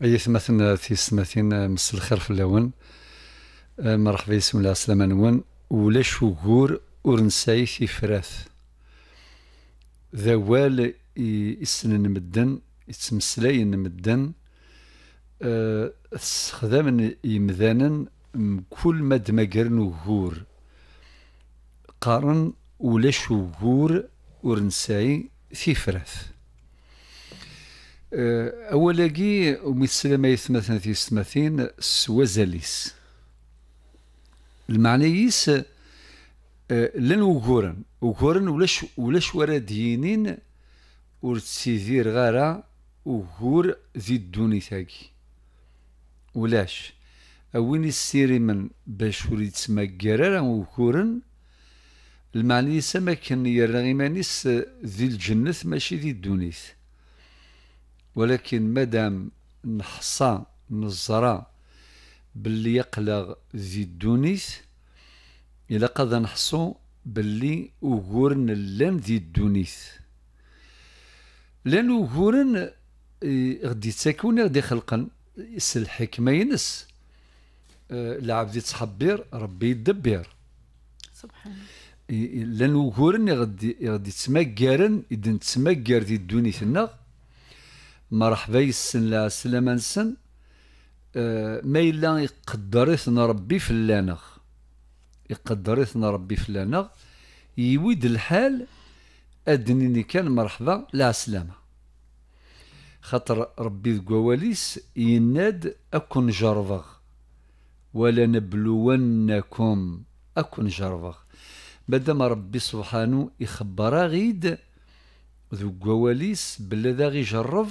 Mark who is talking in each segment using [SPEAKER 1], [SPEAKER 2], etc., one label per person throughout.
[SPEAKER 1] في تيسماتين آه، مس الخير في اللون آه، مرحبا يسون على السلامة نون ولا شكور ورنساي في فراث ذوال يسنن مدن يتمسلاي مدن استخدام آه، يمذانا كل ما دمقرن وقور قارن ولا شكور ورنساي في فراث آه، أولاقي ومثل ما يثمثن في السماثين سوزاليس المعنى يس آه، لن وكورا وكورا ولاش ولاش ورا دينين ورتسيدير غارا وكور ذي الدوني تاكي ولاش أوين السيري من باش وليد سما كرارا وكورا المعنى يسمى كان يرغي مانيس آه، ذي الجنة ماشي ذي الدونيث ولكن مادام نحصى نزرى باللي يقلغ ذي الدونيس إلا قد نحصو باللي أغورن لن ذي الدونيس لن أغورن غدي تاكون غدي خلقن اس الحكمة ينس آه، العبد يتحبر ربي يدبر سبحان لن أغورن غدي إذن تسمى اذا تمكر الدونيس النغ مرحبا يسن لا سلام نسن آه، ما إلا يقدرثنا ربي فلانغ يقدرثنا ربي فلانغ يويد الحال أدنيني كان مرحبا لا سلامة خاطر ربي الكواليس يناد أكون جرفغ ولا نبلونكم أكون جرفغ مادام ربي سبحانه يخبر غيد ذو قواليس بلا غي غيجرب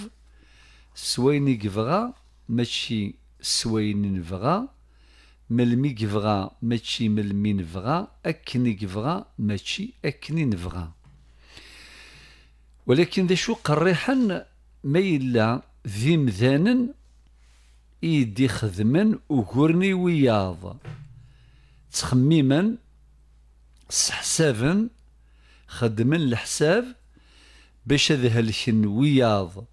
[SPEAKER 1] سويني كفغا ماشي سويني نفغا ملمي كفغا ماشي ملمي نفغا اكني كفغا ماشي اكني نفغا ولكن ذا شو قريحا ما يلا ذي مذانا إيدي خدما وقرني وياض تخميما سحسابا خدما الحساب باش اذهلكن وياض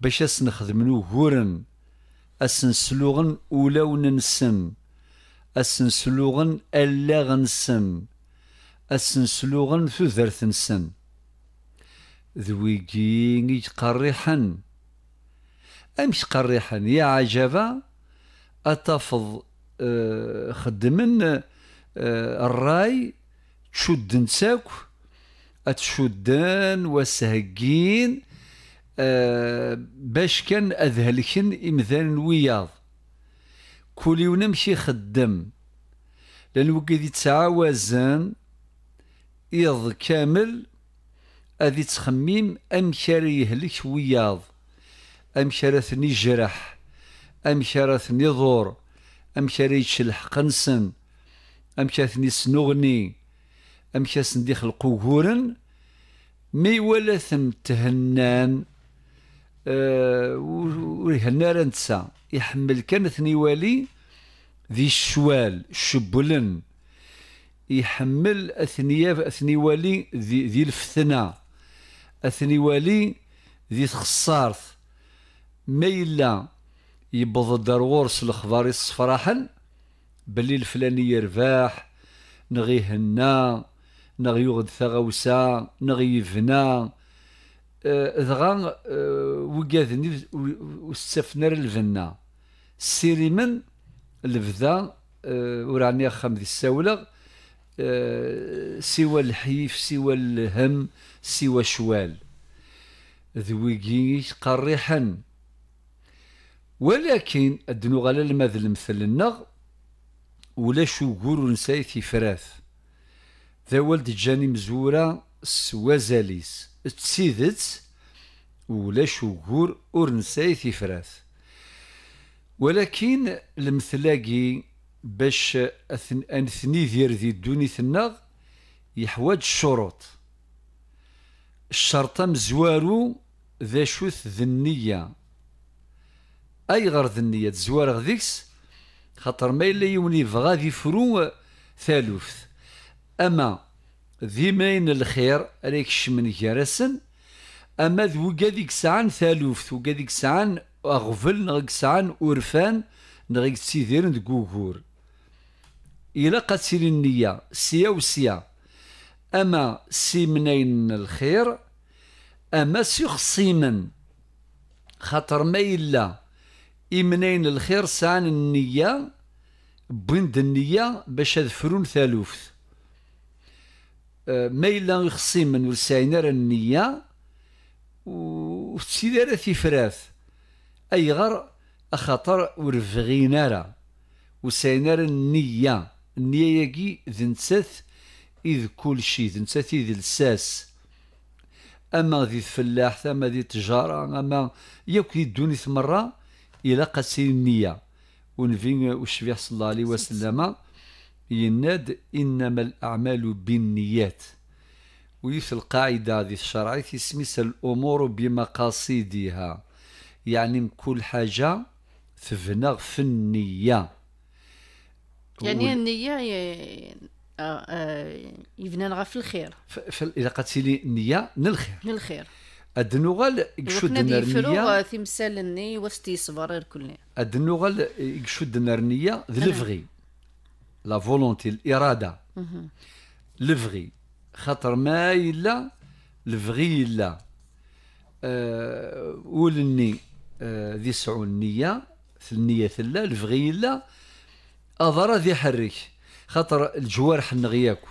[SPEAKER 1] باش أس نخدم اسنسلوغن أس نسلوغن أولون نسن أس نسلوغن ألاغ نسن أس نسلوغن ثذرت نسن ذويجي يتقرحن أمش قرحن يا عجبا أتفض آه، خدمن آه، الراي تشد نساك أتشدن وسهجين آه، باش كان اذهلكن امذان الوياض كل يوم نمشي خدم لان وكيد يتسعى وزان ايض كامل أذي تخميم أمشار يهلك وياض أمشار اثني جرح أمشار اثني ضور أمشار يتشلح قنسن أمشار اثني سنغني أمشار اثني خلقو غورن مي ولا ثم تهنان أه ويهنا يحمل كان ثنيوالي ذي الشوال شبلن يحمل اثنياف اثنيوالي ذي, ذي الفتنه اثنيوالي ذي تخسارث ما الا يبض الدار الخضاري الخضار الصفراحل بلي الفلاني يرباح نغي هنا نغي يغد ثغوسا نغي يفنا دغا آه، آه، وقاذني واستفنر الفنا سيريمن البدا آه، وراني خام ذي الساولغ سوى الحيف سوى الهم سوى شوال ذويقي قريحا ولكن ادنو غالا الماذ المثل النغ ولا شوغور نساي فراث ذا ولد جاني مزورة زاليس تسيدت ولاش وقور أور نساي تفرات ولكن المثلاقي باش أنثني ذير ذي دوني ثناغ يحوج الشروط الشرطة مزوارو ذا شوث ذنية أي غر ذنية تزوار غذيكس خاطر ما إلا يوني فغادي ذي فرو ثالوث أما ذي ماين الخير عليك الشمن جرسن اما ذو كاديك ذيك سعان ثالوفت وكا ذيك اغفل نغيك سعان اورفان نغيك تسيديرن ذ الى قاتل النية سيا وسيا اما سي منين الخير اما سي خصيمن خاطر ما الا إمنين الخير سان النية بند النية باش أذفرون ثالوفت أه، ما إلا خصيمن ولسعين النية وتسيد على تفرات غر اخطر ورفغينا راه وساينار النية النية ياكي ذنسات إذ كل شيء ذنسات إذ الساس أما ذي الفلاح أما ذي التجارة أما ياك يدوني ثمرة الى قاسي النية ونفين وشفيح صلى الله عليه وسلم يناد إنما الأعمال بالنيات ويث القاعدة هذه الشرعية كيسميتها الأمور بمقاصدها يعني كل حاجة تبنى يعني في النية يعني
[SPEAKER 2] النية يبنى آه... آه، في الخير
[SPEAKER 1] إذا قالت لي النية نلخير الخير من الخير الدنوغال يقشد نرنية
[SPEAKER 2] تمثال الني وستي صبر كلنا
[SPEAKER 1] ادنوغال يقشد نرنية ذلفغي لا فولونتي الإرادة لفغي خاطر ما الا الفغي الا أه ولني أه ذي سعو النية ثلا الفغي الا أضرا ذي حريك خاطر الجوارح نغياكو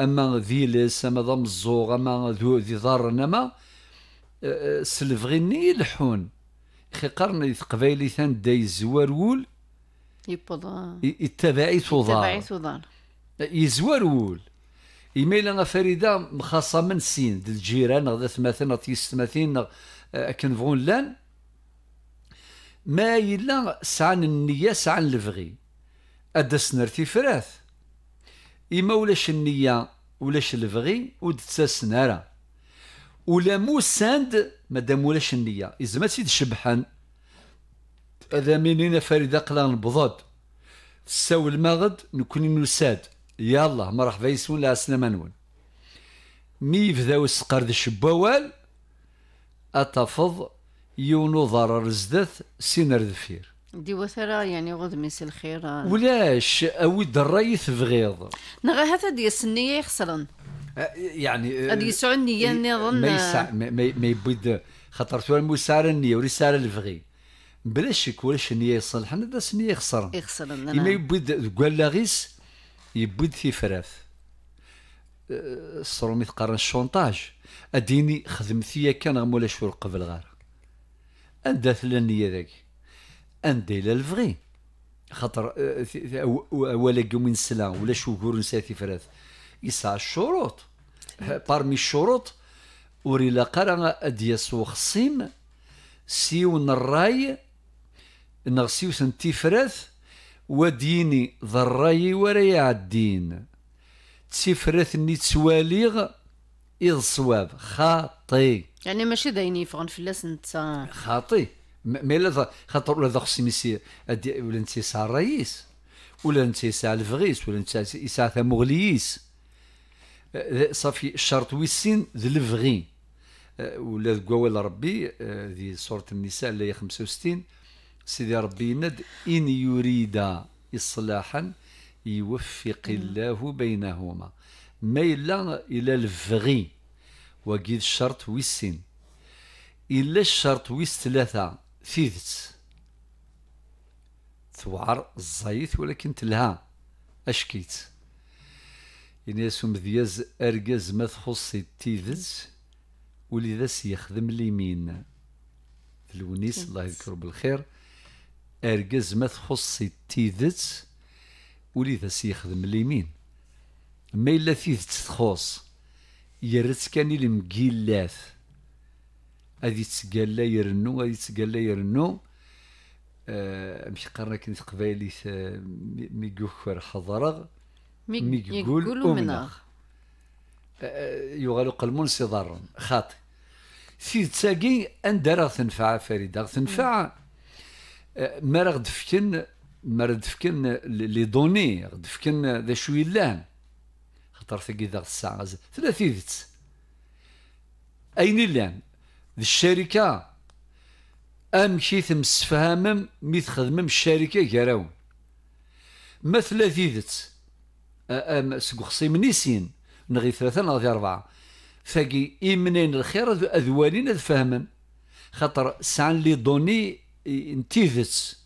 [SPEAKER 1] أما ذي لس أما ذا مزوغ أما ذي ضار نما أه, آه، سلفغيني الحون خي قرن قبايلي ثان داي الزوار وول
[SPEAKER 2] يبوضا
[SPEAKER 1] يتبعي صدار يتبعي صدار يزوار وول إيميلا فريدة مخاصمة سين د الجيران غدا ثماثين غتيس ثماثين أكن آه، بغون لان ما يلا سعان النية سعان الفغي أدس نرتي فراث إما ولاش النية ولاش الفغي ود تسنارا ولا مو ساند مادام ولاش النية إذا ما تسيد شبحان هذا منين فريدة قلان بضاد تساو المغد نكون نساد يلا مرحبا يسون لا سلام نون مي يبداو السقر ذا الشبوال أتفض يونو ضرر زدث سينر ذفير
[SPEAKER 2] دي وثرا يعني غد ميس الخير
[SPEAKER 1] ولاش اوي الراي فغيض
[SPEAKER 2] نغا هذا ديال السنية يخسرن
[SPEAKER 1] يعني هذا يسعوا
[SPEAKER 2] النية نظن ما يسع
[SPEAKER 1] ما يبيد خطر تورا مو سار النية ولي الفغي بلا شك النية يصلح هذا السنية يخسرن
[SPEAKER 2] يخسرن نعم. ما
[SPEAKER 1] يبيد لا غيس يبد فراث الصرومي تقارن الشونطاج اديني خدمتي كان غمولا شور قبل غار anda tella nniya ذاك anda ila lebɣi خاطر آه، ولا يوم نسلا ولا شهور نسا فراث يسعى الشروط بارمي الشروط وري لا قرا ادياس خصيم سيون الراي سنتي فراث وديني ضراي وريع الدين تسفرثني تواليغ إذ صواب خاطي
[SPEAKER 2] يعني ماشي فغن في اللاس نتا
[SPEAKER 1] خاطي ميلا خاطر ولا خصني نسير ولا نتيسع الرئيس ولا نتيسع الفغيس ولا نتيسع مغليس صافي الشرط ويسين ذ الفغي ولا ذ ربي ذي سورة النساء اللي هي 65 سيدي ربي يند إن يريد إصلاحا يوفق الله بينهما ما إلا إلى الفغي وقيد الشرط ويسين إلا الشرط ويس ثلاثة ثيثت ثوعر الزيت ولكن تلها أشكيت إن يسوم دياز أرجاز ما تخصي تيذت ولذا سيخدم اليمين الونيس الله يذكره بالخير ارجز ما تخص تيذت وليذا سيخدم اليمين ما الا تيذت تخص يرت كان المقيلات هذه تسقال يرنو هذه تسقال يرنو آه مش قرنا كنت قبالي آه، ميقوخر حضرغ ميقول امناغ آه، يغلق قلمون سيضر خاطئ في تساقي ان تنفع فريده تنفع ما غد فكن ما رد فكن لي دوني غد فكن ذا شوي لان خاطر ثقي ذا الساعة ثلاثي ذت أين لان ذي الشركة أم كي تمسفهمم مي تخدمم الشركة كراون ما ثلاثي ذت أم سقخصي منيسين نغي ثلاثة نغي أربعة ثقي إيمنين الخير أذوالين أذ فهمم خاطر سان لي دوني نتيفس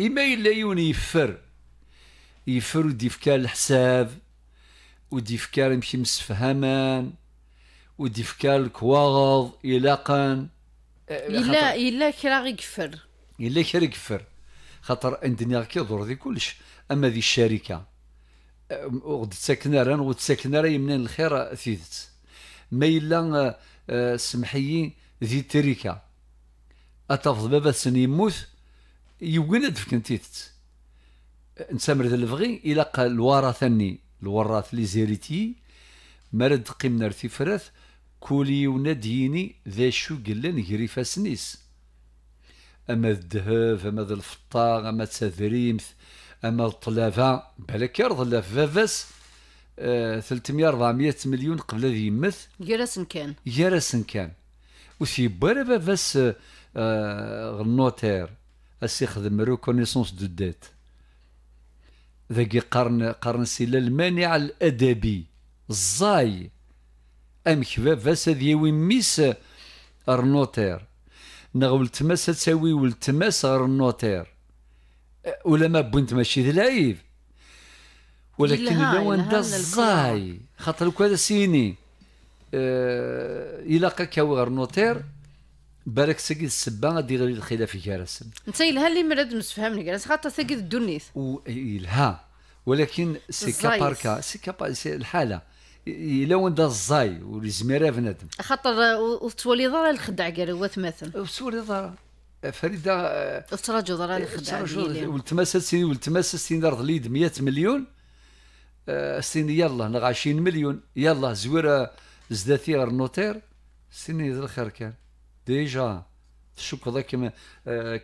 [SPEAKER 1] إما إلا يون يفر يفر ودي فكار الحساب ودي فكار يمشي مسفهمان ودي فكار الكواغض قان إلا
[SPEAKER 2] إلا كرا يكفر
[SPEAKER 1] إلا كرا يكفر خاطر عندنا كيضر ذي كلش أما ذي الشركة وغد تساكنا ران وغد تساكنا راه يمنين الخير ثيدت ما إلا آه، سمحيين ذي تريكه اتفض بابا يموت يوين دفك نتيتت نسامر ذا الفغي الى قال الوراثني الوراث لي زيريتي مرد قيمنا فراث كولي وناديني ذا شو قلن يجري فاسنيس اما الذهب اما ذا الفطار اما تسادريمث اما الطلافا بالك يرضى لا فافاس آه 300 400 مليون قبل ذي يمث
[SPEAKER 2] يرسن كان
[SPEAKER 1] يرسن كان وسي بارا فافاس آه آه، النوتير اس خدم ريكونيسونس دو ديت ذاكي قرن قرن سيلا المانع الادبي الزاي ام كباباس هذا يوي ميس النوتير نغول تماس تساوي ولتماس غير النوتير ولا ما بنت ماشي ذلعيب ولكن لو انت الزاي خاطر كو هذا سيني آه الا كاكاو غير نوتير بالك سكيد السبه غادي غير الخلاف كارثه
[SPEAKER 2] انت يلها اللي مراد مسفهمني كارثه خاطر سكيد الدنيس
[SPEAKER 1] يلها ولكن سي كاباركا سي كابا الحاله وين داز الزاي والزميره بنادم
[SPEAKER 2] خاطر وتولي ضرر الخدع قال هو ثماثن وتولي ضرر فريده استراجو آه، ضرر آه، الخدع
[SPEAKER 1] والتماس سيني والتماس سيني رض ليد 100 مليون آه، سيني يلا نغ 20 مليون يلا زويره زداتي غير نوتير سيني الخير كان ديجا شو هذا كما آه،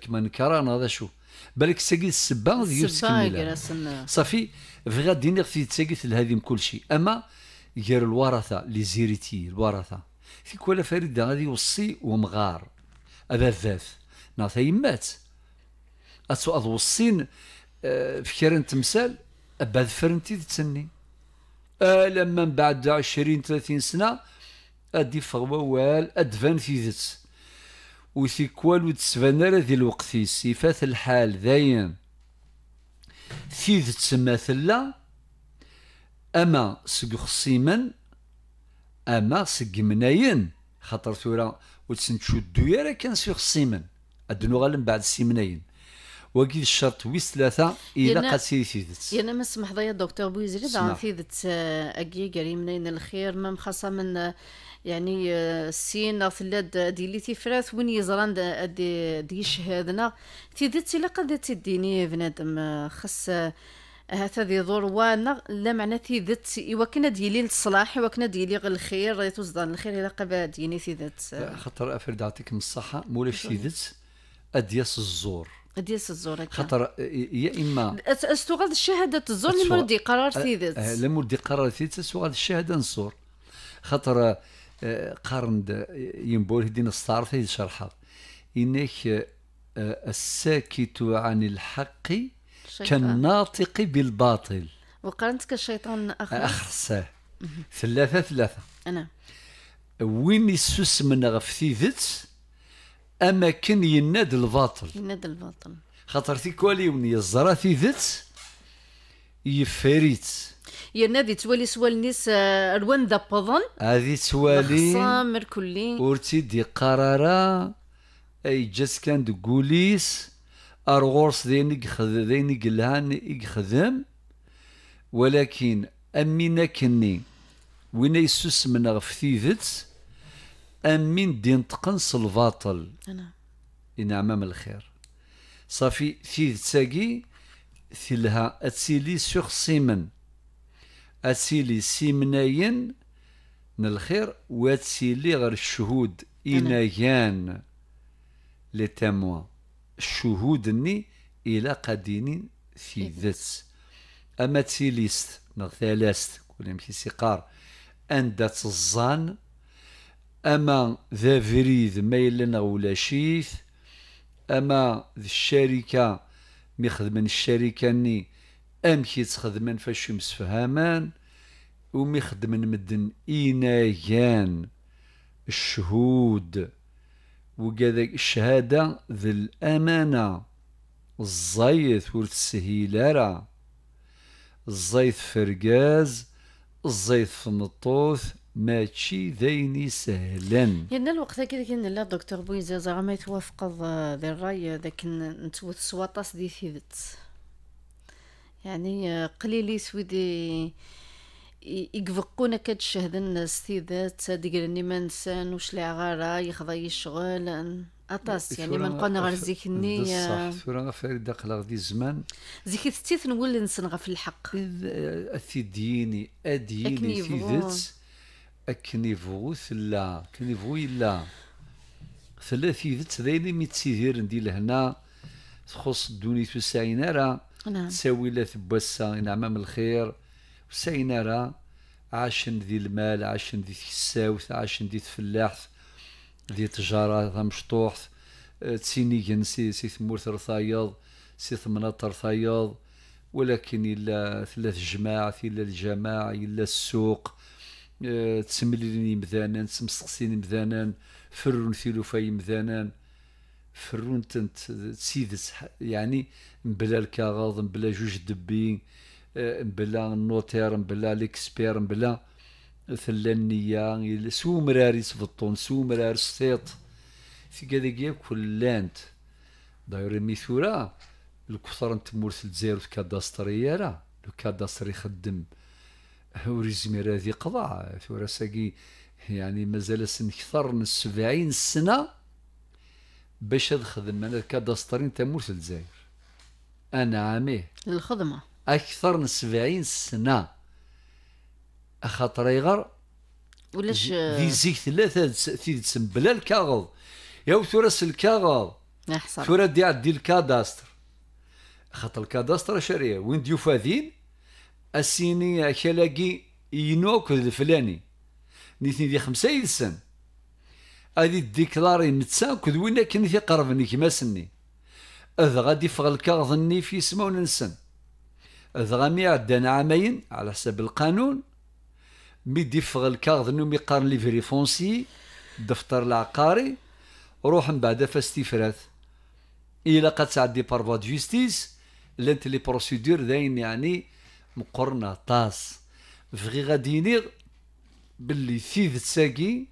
[SPEAKER 1] كما نكران هذا شو بالك تساقي السبان ديال صافي فغا دينيغ في تساقي الهديم كل شيء اما غير الورثه لي زيريتي الورثه في كل فريد غادي يوصي ومغار هذا الذات نعطيها يمات اتسو اضوصين آه، في كيران تمثال اباد فرنتي تسني آه لما من بعد 20 30 سنه ادي فغوا وال ادفان فيزيتس و سي كوالو تسفان راه ديال الوقت في صفات الحال داين فيزيتس مثلا اما سك خصيما اما سك مناين خاطر ثورا و تسنتشدو يا راه كان سي خصيما ادنو غالبا بعد سي مناين وكي الشرط ويس ثلاثة إلى قاسي فيدت يا
[SPEAKER 2] ما سمح يا دكتور بويزري دعا فيدت أكي قريم الخير ما مخاصة من يعني آه، السين ثلاد اللي تفرث وين يزران دي دي شهادنا تيدت تلاقى ذات ديني بنادم خس هذا ظور وانا لا معنى تي ايوا وكنا ديالي للصلاح وكنا كنا ديالي غير الخير توزدان الخير الا قبا ديني تي تيدت
[SPEAKER 1] خاطر افرد يعطيكم الصحه مولاش تيدت ادياس الزور ادياس الزور خاطر آه، يا اما
[SPEAKER 2] استغل الشهاده الزور لمردي قرار تي لما آه،
[SPEAKER 1] لمردي قرار تيدت استغل الشهاده نصور خاطر قرن ينبول هدين الصارف هيد شرحة إنك آه، الساكت عن الحق كالناطق بالباطل
[SPEAKER 2] وقرنت كالشيطان أخرس
[SPEAKER 1] أخرسه ثلاثة ثلاثة أنا وين يسوس من غف ثيذت أماكن يناد الباطل
[SPEAKER 2] يناد الباطل
[SPEAKER 1] خاطر تيكوالي وني الزرا ذات يفريت
[SPEAKER 2] يا نادي توالي سوال نيس آه، رواندا بضن
[SPEAKER 1] هذه توالي خصامر كلي ورتي دي قرارا اي جاس كان دقوليس ارغورس دين يخدم ذين يلهان يخدم ولكن امينا كني وين يسوس غف ثيدت امين دين تقنص الباطل انا ان امام الخير صافي في تساقي ثلها اتسيلي سيغ سيمن اسيلي سيمناين نالخير واتسيلي غير الشهود إنايان لي تاموان الشهود ني إلى قديني في ذات أما تسيليست نغثالاست كل يمشي سيقار أندا تزان أما ذا فريد ميلنا ولا شيث أما ذا الشركة ميخدمن الشركة ني أمشي تخدمن فاش مسفهامان ومي خدمن مدن إينايان الشهود وكذا الشهادة ذي الأمانة الزيت ورتسهيل راه الزيت فرقاز الزيت في مطوث ماشي ذين سهلا
[SPEAKER 2] يعني الوقت كذا كان لا دكتور بويزا زعما يتوافق ذي الراي ذاك نتوث سواطاس دي ثيبت يعني قليلي سويدي يقفقونا كتشهد السيدات ديال ما نسان وش عغارة يخضي الشغل اطاس يعني ما نقولنا غير النية آه. بصح
[SPEAKER 1] ثورا غفاري داخل غدي الزمان
[SPEAKER 2] زيك ستيت نقول نسن غف
[SPEAKER 1] الحق اثي آه، ديني اديني ثيدت ذات يبغو ثلا كن يبغو يلا ثلا ثيدت ذات مي تسيدير ندي لهنا تخص الدوني تسعين راه نعم. تساوي لا ثباسة نعمام الخير ساين راه عاشن ذي المال عاشن ذي الساوث عاشن ذي تفلاحث ذي تجارة مشطوح آه، تسيني سي سي ثمورث رثايض سي ثمناط رثايض ولكن إلا ثلاث جماع إلا الجماع إلا السوق آه، تسمليني مذانان يمذانان تسمسقسين فرون فرون ثيلوفا يمذانان فرون تنت تسيدس يعني مبلا الكاغاض مبلا جوج دبين مبلا النوتير مبلا ليكسبير مبلا ثلا النية سومرار يسبطون سومرار السيط في كذا كلانت داير ميثورا الكثر انت مورث الجزائر في كاداسطري يارا لو كاداستري خدم وريزمير ذي قضاء ثورا ساقي يعني مازال سن كثر من سبعين سنة باش تخدم انا انت مورث الجزائر انا عامي للخدمه اكثر من 70 سنه خاطر يغر
[SPEAKER 2] ولاش في زيك
[SPEAKER 1] ثلاثه تسم بلا الكاغض يا ثورس الكاغض احسن ثرا دي عدي الكاداستر خاطر الكاداستر شريه وين ديو فاذين السيني كلاقي ينوك الفلاني نيتني دي خمسة يلسن هادي ديكلاري نتسا كذ وين كنتي قربني كما سني اذ غادي فغ ظني في سمون نسن الغامي عدان عامين على حساب القانون مي ديفغ الكاغذ نو مي قارن ليفري فونسي الدفتر العقاري روح من بعد فاستفرات إلا قد تعدي بارفوا جيستيس لانت لي بروسيدور داين يعني مقرنا طاس فغي غادي ينيغ باللي ثيذ تساقي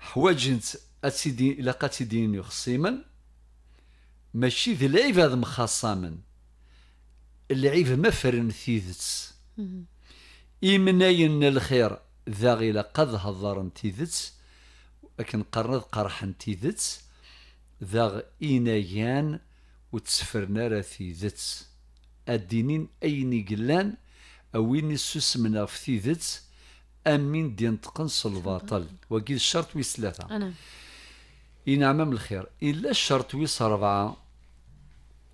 [SPEAKER 1] حواجنت أتسيدي إلا قد سيدين يخصيما ماشي ذي العباد مخصامن العيب ما فرن تيدت إمناين الخير ذاغي غيلا قد هضرن تيدت لكن قرنت قرح تيدت ذاغ إنايان وتسفرنا نارا تيدت الدينين أين قلان أوين سوس من تيدت أمين دين تقنص الباطل وقيل الشرط ويس ثلاثة إن عمام الخير إلا الشرط ويس أربعة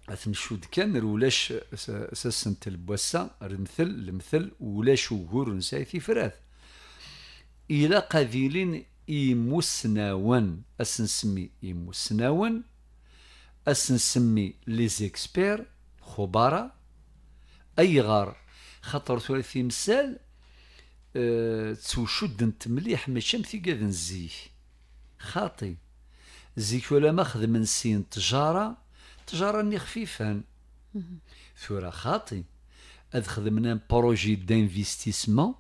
[SPEAKER 1] اثنشود كان رولاش أساسا تلبوسا رمثل المثل ولاش وهور نساي في فراث إلى قذيل إيموسناون أسنسمي إيموسناون أسنسمي لي زيكسبير خبراء أي غار خاطر ثلاثي مسال أه تسوشد انت مليح ماشي مثي قاد نزيه خاطي زيك ولا ماخذ من سين تجاره تجارني خفيفا ثورة خاطي اذ خدمنا بروجي دانفيستيسمون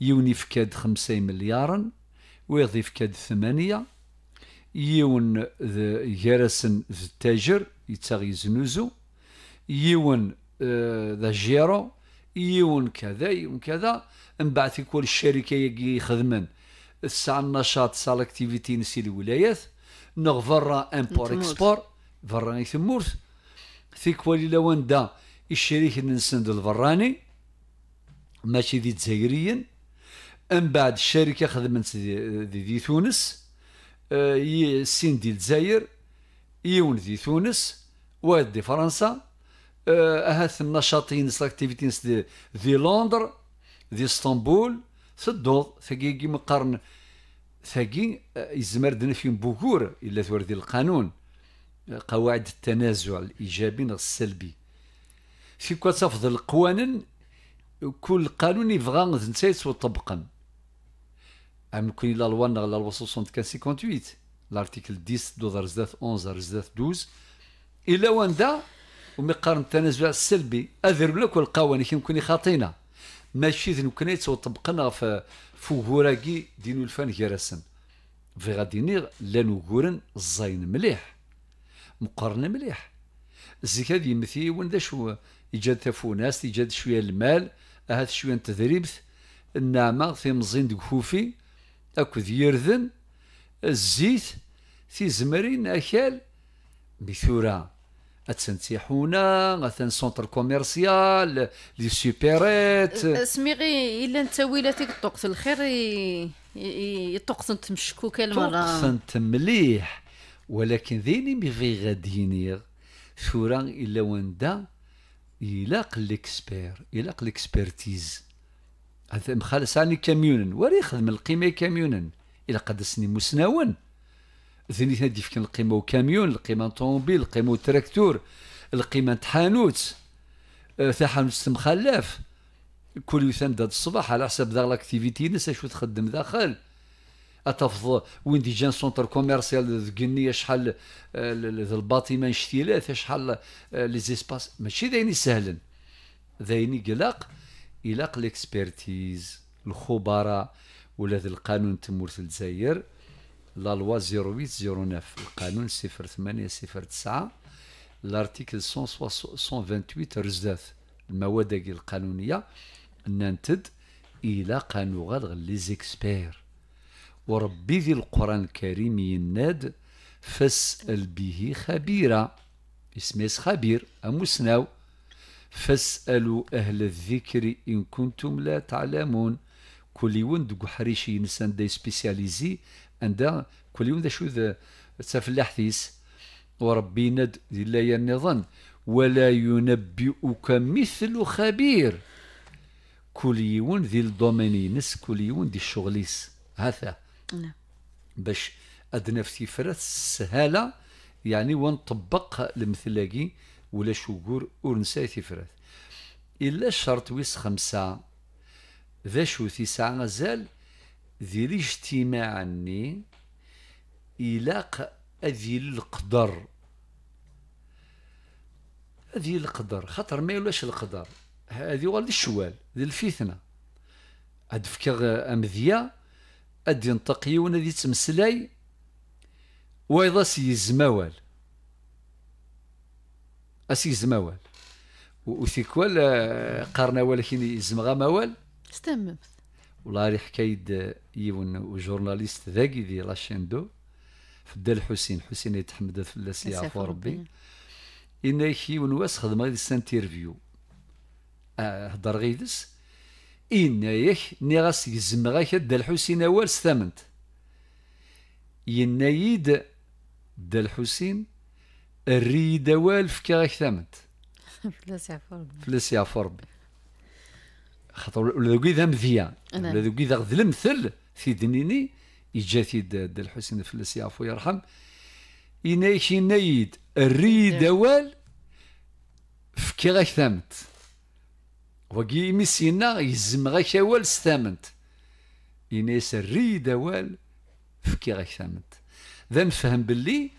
[SPEAKER 1] يون يفكاد خمسين مليار ويض يفكاد ثمانية يون ذا التاجر يتاغي يزنوزو يون آه، ذا جيرو يون كذا يون كذا من بعد الشركة يجي يخدمن الساعه النشاط ساعه لاكتيفيتي نسي الولايات نغفر امبور اكسبور فراني ثيك ولي لوان دا الشريك ننسند الفراني ماشي ذي تزايريا من بعد الشركه خدمت دي, ذي تونس آه سين ديال الجزائر يون دي تونس واد دي فرنسا آه هاث النشاطين سلاكتيفيتيز دي, دي لندن دي اسطنبول ثقيقي ثقي قرن ثقي يزمر دنا فيهم بوكور الا ثور ديال القانون قواعد التنازع الايجابي السلبي في كوا تفضل القوانين كل قانون يبغى نتا يطبقا ام كون لا لوا لا لوا 75 لارتيكل 10 12 زدات 11 زدات 12 الا وندا ومقارن التنازع السلبي اذر لك القوانين يكون خاطينا ماشي ذن كنا يتطبقنا في فوغوراكي دينو الفان غيرسن في غادي نير لا نوغورن الزين مليح مقارنه مليح الزكاة ديال يمثي وين ذا شو يجاد تفوناس يجاد شويه المال هاد شويه التدريب النعمه في مزين دكوفي اكو ديرذن الزيت في زمرين اكال بثوره حونا اثن سونتر كوميرسيال لي سوبيريت
[SPEAKER 2] سميغي الا انت ويلاتك طقس الخير يطقسنت مشكوكه المره طقسنت
[SPEAKER 1] مليح ولكن ذين مي غي غادينيغ ثورا الا وندا يلاق ليكسبير يلاق ليكسبيرتيز هذا مخلص عني كاميونن ورا يخدم القيمه كاميونن الا قد سني مسناون ذني هادي فكان القيمه وكاميون القيمه طوموبيل القيمه تراكتور القيمه أه، حانوت تاع حانوت كل يوم داد الصباح على حسب ذا لاكتيفيتي نسى شو تخدم داخل اتفض وين دي جان سونتر كوميرسيال كنية شحال آه، الباطيمان شتيلات شحال آه، لي زيسباس ماشي دايني سهلا دايني قلاق يلاق ليكسبيرتيز الخبراء ولا القانون تمورت الجزائر لا لوا 0809 القانون 0809 لارتيكل 128 رزاث المواد القانونيه ننتد الى قانون غلغ لي زيكسبير وربي ذي القرآن الكريم يناد فاسأل به خبيرا اسميس خبير أمسناو فاسألوا أهل الذكر إن كنتم لا تعلمون كل يوم دقو حريشي نسان دي سبيسياليزي عندها كل يوم شو ذا تفلح ثيس وربي ند لا ينظن ولا ينبئك مثل خبير كل يوم ذي الدوميني نس كل يوم ذي الشغليس هذا نعم. باش ادنا في فرات سهاله يعني ونطبق المثلاقي ولا شجور ونسى تفرات الا شرط ويس خمسه ذا شو ساعه مازال ذي عني إلاق أذي القدر أذي القدر خاطر ما يولاش القدر هذه والد الشوال ذي الفتنة هاد فكر أمذية أد ينطق يون أد سيز وأيضا سيزماوال أسيزماوال وثيكوال آه، قرنا ولكن يزمغا موال استممت والله ريح كايد آه، يون جورناليست ذاكي دي لاشيندو في الدال الحسين حسين يتحمد في الله عفو ربي إنك كي ونواس خدم غير انترفيو هضر آه، غيدس إنايك نغس يزمغك دا الحسين أول ستامنت ينايد دا الحسين الريد أول فكاك ثامنت
[SPEAKER 2] فلاسي عفوربي
[SPEAKER 1] فلاسي عفوربي خاطر ولا ذوقي ذا مذيا ولا ذوقي ذا المثل في دنيني يجا في دا الحسين فلاسي عفو يرحم ينايك ينايد الريد أول فكاك ثامنت وقي ميسينا يزم غاك اول ستامنت ينيس الريد اول فكي غاك ثامنت ذا نفهم باللي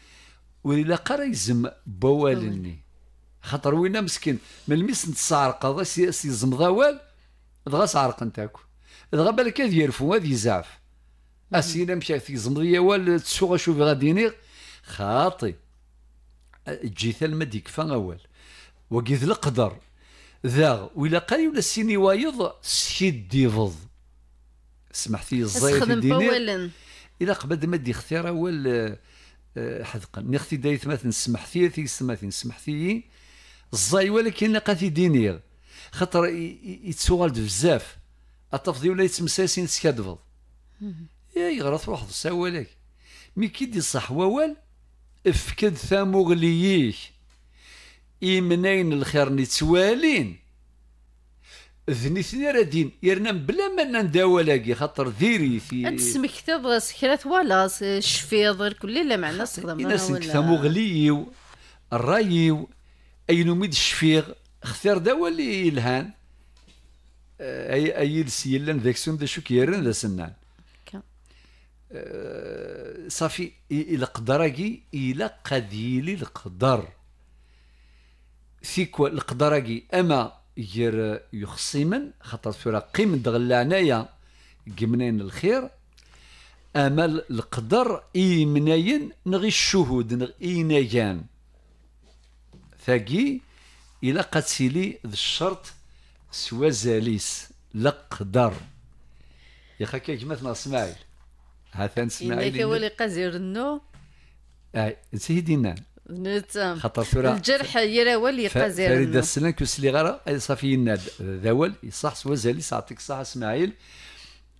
[SPEAKER 1] ولا قرا يزم بوالني خاطر وينا مسكين من الميس نتسعر قضا سي يزم ضوال دغا سعرق نتاكو دغا بالك هذي يرفو هذي زعف اسينا مشاك في زمضيه ولا تسوغ شوف غادي نير خاطي جيثا المديك فان اول وقيد القدر ذاغ وإلا قال ولا سيني وايض سيدي فض سمحت لي الزايد ديني إلا قبل ما دي اختيار أول آه، حذقا نختي دايت مثلا سمحتي تي سمحتي سمحتي الزاي ولكن قاتي دينير خاطر يتسوالد بزاف التفضي ولا يتمساسين سكادفض يا يغرط روح ضسا مي كي دي صح ووال افكد ثامغلييك إمنين الخير نتوالين ذ نثني دين يرنا بلا ما نداوى لاكي خاطر ديري في انت
[SPEAKER 2] سمكتض سكرات ولا شفيض الكل لا معنى صدام انا نكتم
[SPEAKER 1] مغليو الرايو اي نميد الشفيغ اختار دوا اللي يلهان آه، اي اي لسيلان ذاك سون ذا شو كيرن ذا سنان آه، صافي الى قدراكي الى قديلي القدر سيكو القدراكي اما ير يخصمن خاطر في قيم دغلا كمنين قمنين الخير اما القدر منين نغي الشهود نغي نيان ثاقي الى قتسيلي ذا الشرط سوا زاليس لقدر يا خا كي جمعتنا اسماعيل هاثان اسماعيل إنك ولي
[SPEAKER 2] قزير النو
[SPEAKER 1] اي آه، سيدي نان نتم خاطر ترى الجرح
[SPEAKER 2] يراول قزير فريده
[SPEAKER 1] السلان كسلي غرا صافي يناد ذاول يصح زالي يعطيك صح اسماعيل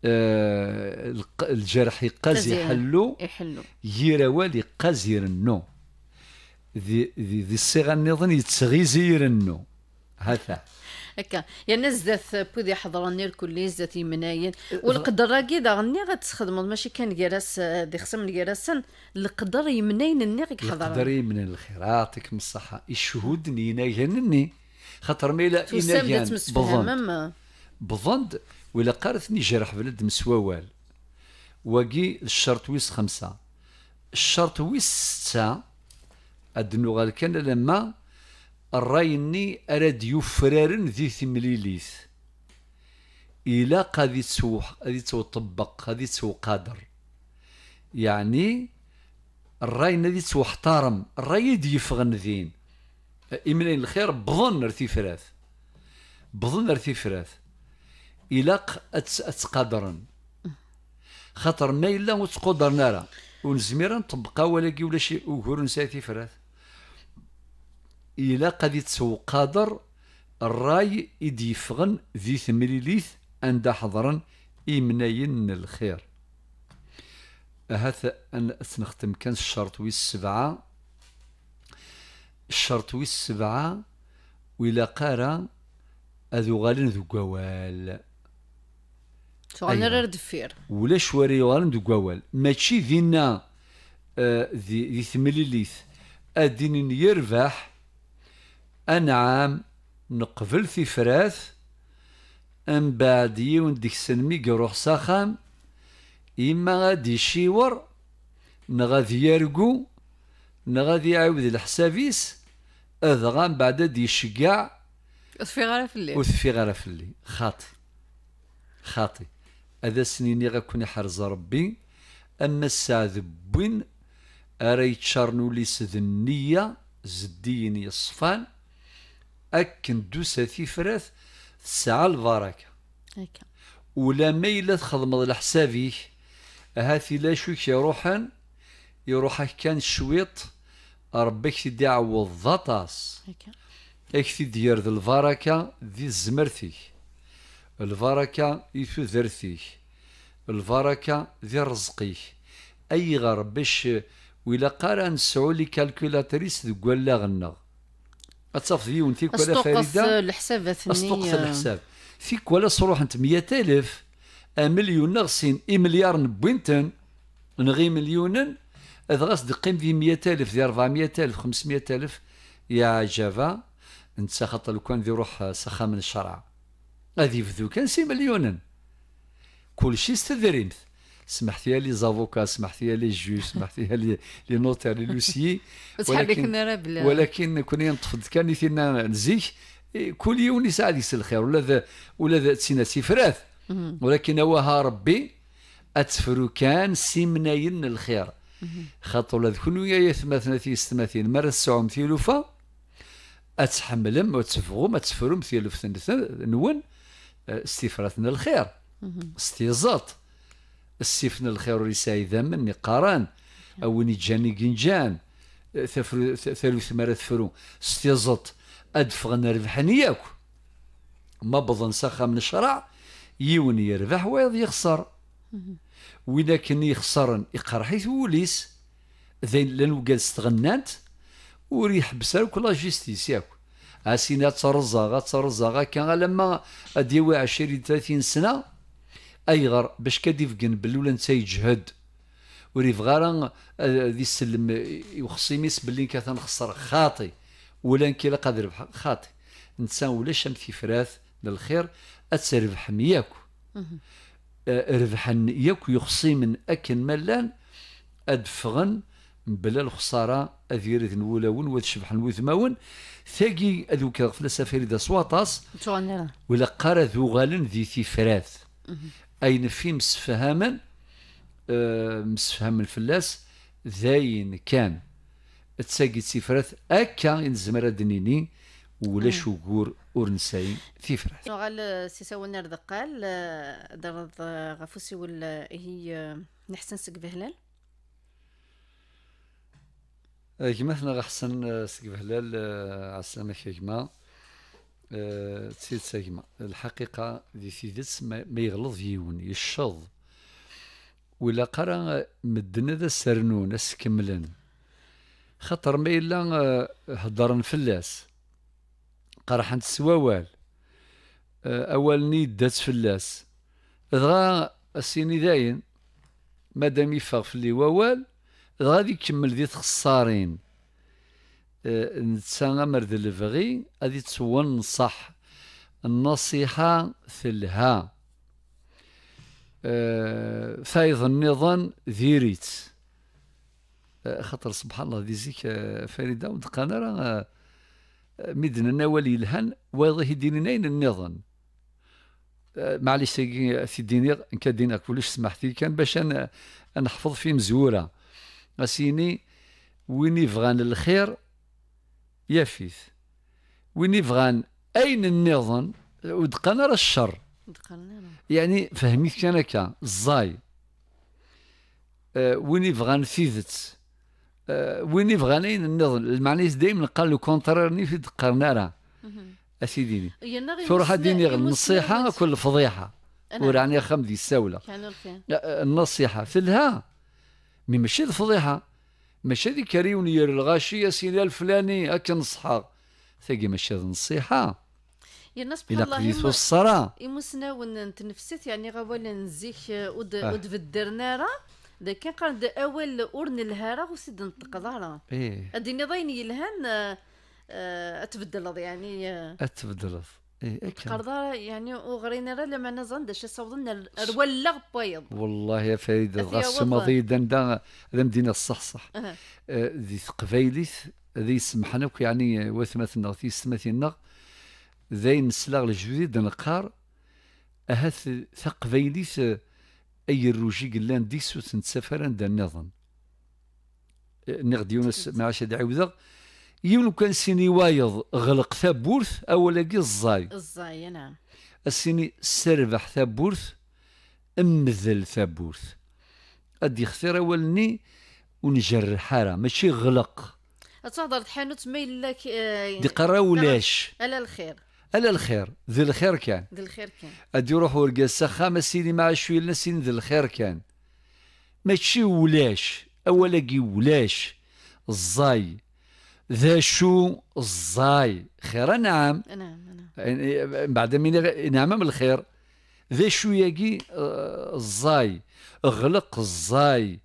[SPEAKER 1] آه الجرح يقاز يحلو يحلو يراول يقاز يرنو ذي ذي الصيغه النظن يتسغيزي يرنو هذا
[SPEAKER 2] هكا يعني الزاث بودي حضرني الكل زدت يمناين أه، والقدره كيدا غني غتخدم ماشي كان كراس آه، دي خصم الكراسن القدر يمنين النيغ حضر القدر
[SPEAKER 1] يمنين الخير يعطيك من الصحه يشهدني ناجنني خاطر ميلا إناجان بظن بظن ولا قارثني جرح بلد مسواوال وكي الشرط ويس خمسة الشرط ويس ستة أدنو غالكن لما الرأيني أراد ara ذي yufraren di temlilit تسوح ad تطبق yettweṭṭebbeq تسو قادر يعني الراي نادي يتوحترم الراي يدي يفغن ذين إمنين الخير بظن فراث بظن فراث إلاق أتقدرن خطر ما إلا وتقدر نارا ونزميرا نطبقها ولا كي ولا شيء أوكور نساي فراث إلا قد يتسو قادر الراي يدفغن يفغن ذي ثمليليث عند حضرا إمناين الخير هذا أن سنختم كان الشرط وي السبعة الشرط وي السبعة وإلا قارا أذو غالين ذو قوال
[SPEAKER 2] شغلنا أيوة. دفير
[SPEAKER 1] ولا شواري غالين ذو قوال ماشي ذينا آه، ذي ثمليليث أدين يربح أنعام نقبل في فراث من بعد يون ديك سنمي يروح سخام إما غادي يشيور نغادي يرقو نغادي يعاود الحسابيس اذغام من بعد دي يشقع
[SPEAKER 2] وثفي غير في الليل وثفي
[SPEAKER 1] غير في الليل خاطي خاطي هذا سنيني غاكون يحرز ربي أما السعد بوين أرى يتشرنوا لي سذ النية زديني الصفان أكن دوسا تفرات تسعى البركة هكا ولا ما إلا تخدم لحسابك هاتي لا شوك يروحن يروحك كان شويط كي تدي عوض ضطاس هكا ديار ذي البركة ذي زمرتي البركة ذرتي البركة ذي رزقي أي غرب باش وإلا قارن سعولي كالكولاتريس ذو غنغ اتصفي ونتيك ولا فريده
[SPEAKER 2] الحساب اثنين استقص آه. الحساب
[SPEAKER 1] فيك ولا صروح انت 100000 مليون غسين اي مليار بوينتن نغي مليون اذ غاس دقيم في 100000 دي 400000 500000 يا جافا انت خاطر لو كان روح سخا من الشرع غادي يفذو كان سي مليون كل شيء استذريمت سمحت فيها لي زافوكا سمحت لي جو سمحت لي لي نوتير لي لوسي ولكن ولكن كوني نتفض كان فينا نزيك كل يوم يساعد لي الخير ولا ولا سينا تسينا سيفراث ولكن وها ربي اتفرو كان سمناين الخير خاطر ولا كنو يا ثمثنا في ستماثين مرة في لوفا اتحملم وتفغم اتفرم لوفا نون آه، استفراتنا الخير استيزات السيفن الخير رساي ذمن نقاران أو نجاني جنجان أه، ثالث مرة ثفرو استيزط أدفغن ربحن ياك بظن سخا من الشرع يون يربح ويض يخسر وإذا كان يخسرن يقرحيث وليس ذين لانو قال استغنات وريح بسر كل جيستيس ياك عسينا ترزا غا ترزا غا كان لما ديوي 20 30 سنه ايغر باش كاد يفقن بلي نتا يجهد وريف غارا آه، ذي السلم آه، ميس باللي كا نخسر خاطي ولا كي لا قادر ربح خاطي نتا ولا شم فراث للخير اتربح مياكو آه، ربحا ياكو يخصي من اكن ملان ادفغن بلا الخساره اذير ذن ولاون وذ شبحن وذماون ثاقي اذوك فلسفه ريدا سواطاس ولا قرا ذو غالن ذي فراث أين في مسفهاما آه، مسفهام الفلاس ذاين كان تساقي تفرث أكا نزمر دنيني ولا شكور ورنساي تفرث
[SPEAKER 2] غال سيساونا ردقال آه، درض غفوسي ولا هي آه، نحسن سك بهلال
[SPEAKER 1] كما حنا غحسن سك بهلال على يا جماعه سيد ساكمة الحقيقة دي تيدس ما يغلظ يون يشض ولا قرا مدنا ذا سرنون اسكملن خاطر ما الا هضرن آه، فلاس قرحن سواوال آه، اوال نيدات فلاس دغا السيني داين مادام يفاغ في اللي ووال غادي يكمل ذي تخسارين آه، نتسا امر الفغي غادي تسوى نصح النصيحة ثلها آه، فايض النظام ذيريت أه خاطر سبحان الله ذي زيك آه، فريدة ودقانا راه مدن نوال يلهن واضح يدينين النظام معليش في الدين كدين كلش سمحتي كان باش نحفظ في مزوره غسيني وين فغان الخير يافيت وين يبغان اين النظام ودقنا راه الشر يعني فهميت انا كا الزاي آه، وين يبغان ثيذت آه، وين يبغان اين النظام المعنى دائما قال لو كونترير ني في دقنا راه اسيدي فروح ديني النصيحه كل فضيحه وراني خمدي السولة النصيحه في الها مي ماشي الفضيحه ماشي هذيك ريونير الغاشيه سيدي الفلاني هاك نصحى ثقي ماشي نصيحه النصيحه
[SPEAKER 2] ناس سبحان الله قضيتو الصرا يمسنا ونتنفست يعني غاولا نزيك ود آه. ود فدرنا دا كان قال اول اورن الهارا وسيد نتقدارا ايه هذي نظاين يلهان أه يعني آه.
[SPEAKER 1] أتبدل إيه القرضه
[SPEAKER 2] إيه يعني وغرينا راه لما نزندش صوضنا الولغ بيض
[SPEAKER 1] والله يا فريد غاس ماضي دندا هذا مدينه الصح صح أه. آه دي ذي سمحنا يعني وثمثنا في سمثنا ذي نسلاغ الجديد نقار اهث ثقبايليت اي الروجي قلان ديسو تنسافر عند النظام آه، نغد يونس معاش عادش يوم كان سيني وايض غلق ثابورث او لاقي الزاي
[SPEAKER 2] الزاي نعم
[SPEAKER 1] السيني سربح ثابورث امذل ثابورث ادي خسر اولني ونجر حارة ماشي غلق
[SPEAKER 2] تهضر حانوت ما الا آه، يعني دي ولاش على الخير
[SPEAKER 1] على الخير ذي الخير كان ذي الخير كان ادي روح لقاسا خامة سيني مع شوية لنا ذي الخير كان ماشي ولاش اولا كي ولاش الزاي ذا شو الزاي خير نعم نعم نعم بعد من نعم من الخير ذا شو يجي آه، الزاي اغلق الزاي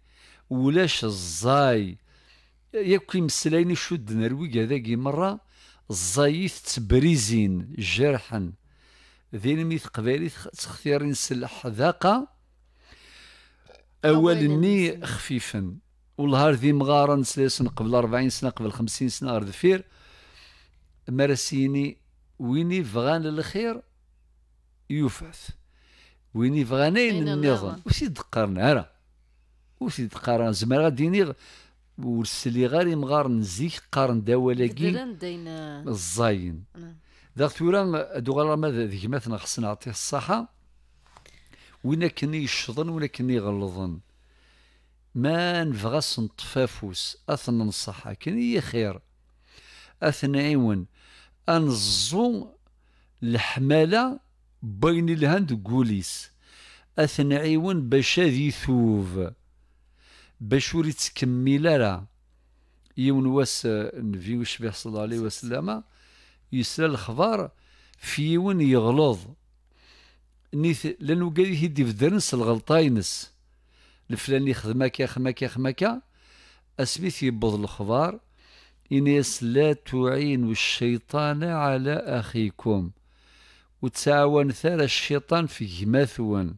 [SPEAKER 1] ولاش الزاي ياك يمسلاين شد نرويج هذاك مرة الزايث تبريزين جرحا ذين ميث قبالي تختيرين سلاح ذاقة أولني خفيفا والهار ذي مغارة نسلسن قبل 40 سنة قبل 50 سنة فير مرسيني ويني فغان الخير يفعث ويني فغانين النظام وشي يدقرنا عرا وشي يدقرنا زعما ديني ورسلي غاري مغار نزيك قارن داولاكي الزاين نعم. داك ثورا دوغال غالا ما مثلا خصنا نعطيه الصحة وين كني يشظن وين كني يغلظن ما نفغس نطفافوس فوس نصحا ننصح هي خير أثن عيون أنزو الحمالة بين الهند قوليس أثن عيون باش ثوف ثوب باش ور يتكمل راه يون واس نفي وشبيح صلى الله عليه وسلم يسال الخبار في يون يغلظ نيث لانه قال يهدي في الغلطاينس الفلاني هكا خدم هكا أسبيث يبوظ الخبار إنيس لا تعين الشيطان على أخيكم وتعاون ثار الشيطان في جماثون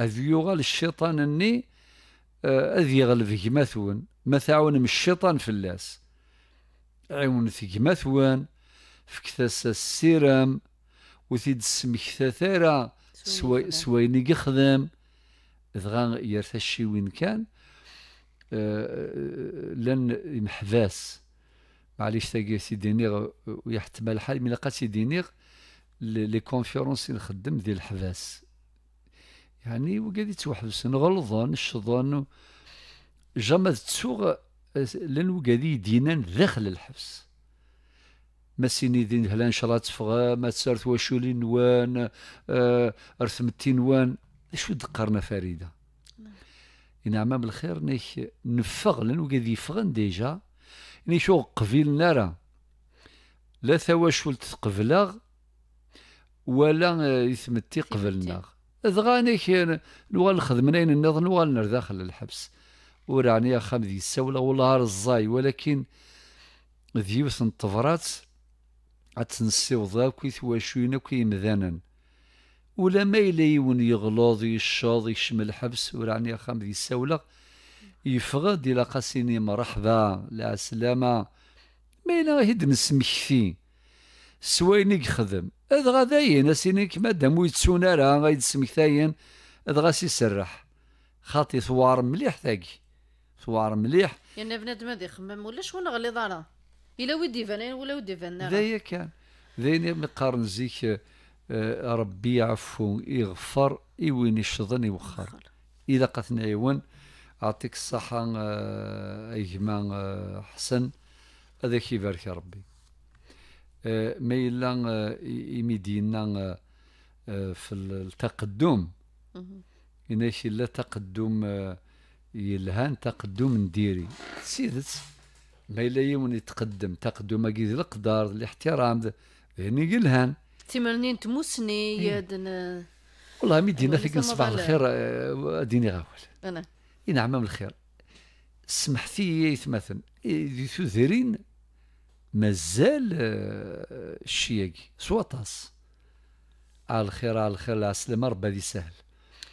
[SPEAKER 1] أذ يغل الشيطان أني آه، أذ في جماثون ما تعاون من الشيطان في اللاس عون في جماثون كثاس السيرم وثيد السمكثا ثارا سوي سويني يخدم دغا يرثى وين كان آه، آه، لن محباس معليش تاقي سيدي نيغ ويحتمل حال من لقى سيدي نيغ لي كونفيرونس نخدم ديال الحباس يعني وقاد يتوحبس نغلظن نشظن جامد تسوغ آه، لن وقادي دينان داخل الحبس ما سيني دين هلا الله فغا ما تسارت واشولي نوان ارثمتي نوان شو تذكرنا فريده نعم بالخير نيك نفغلن وقد يفغن ديجا ني شو قفيل نرى لا ثواشولت قبلغ ولا يثمتي قبلنا ذغانيك نوال خدمنين النظر نوال داخل الحبس وراني خام ذي السولة والله الزاي ولكن ذيوث نطفرات عتنسيو ذاك وشوينا كي مذانا ولا ما يلا يون يغلظ يشاض يشم الحبس وراني خام ذي السولة يفغد الى قاسيني مرحبا لا سلامة ما يلا هيد نسمحتي سوينك خدم اذ غذاين اسينيك مادام ويتسونا راه غايد سمكتاين اذ غاسي يسرح خاطي ثوار مليح ثاقي ثوار مليح
[SPEAKER 2] يعني بنادم هذا يخمم ولا شكون غلي ضاره إلا ودي فان ولا ودي فان ذايا
[SPEAKER 1] كان ذايا مقارن زيك آه، ربي يعفو يغفر يوين يشظن يوخر إذا قتنا نعيون أعطيك الصحة آه، أيهما آه، حسن هذاك يبارك ربي ما إلا يمدينا في التقدم شي لا تقدم يلهان تقدم نديري سيدت ما إلا يوم يتقدم تقدم كي القدر الاحترام هني يلهان
[SPEAKER 2] تمرنين تموسني إيه. دنا
[SPEAKER 1] والله مدينا فيك صباح الخير آه، ديني غاول انا نعم من الخير سمحتي يتمثل دي تذرين مازال آه، الشياكي سواطاس على آه، الخير على الخير على السلامة ربي هذه سهل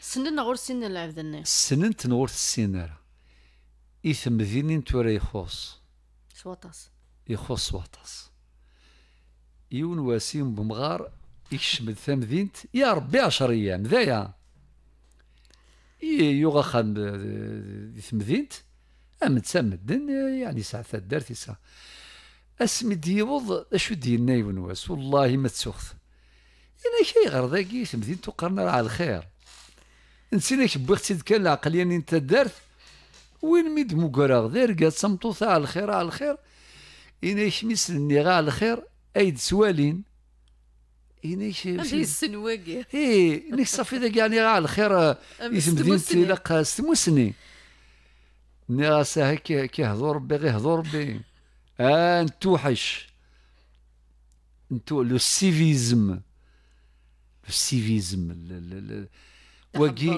[SPEAKER 2] سنن غور سنن العبد الناس
[SPEAKER 1] سنن تنغور السنارة إثم ذينين تورا يخوص سواطاس يخوص سواطاس يون وسيم بمغار يكشمد تمدينت يا ربي 10 ايام ذايا يوغا خان تمدينت آه، امد آه، سامدن آه، يعني ساعة الدار ساعة اسمي ديوض اشو دينا يون واس والله ما تسوخت انا شي غير ذاكي تمدينت وقرنا راه على الخير نسينا كبوختي كان يعني انت دارت وين ميد مقراغ دير قاد سمطوثا على الخير على الخير إنا شمس النيغا على الخير ايد سوالين إنيش يسن واقي إيه إنيش صافي ذاك يعني راه الخير يسم آه، مدينتي لقى سموسني ني راسها كي كيهضر ربي غير هضر ربي آه نتوحش نتو لو سيفيزم لو سيفيزم وكي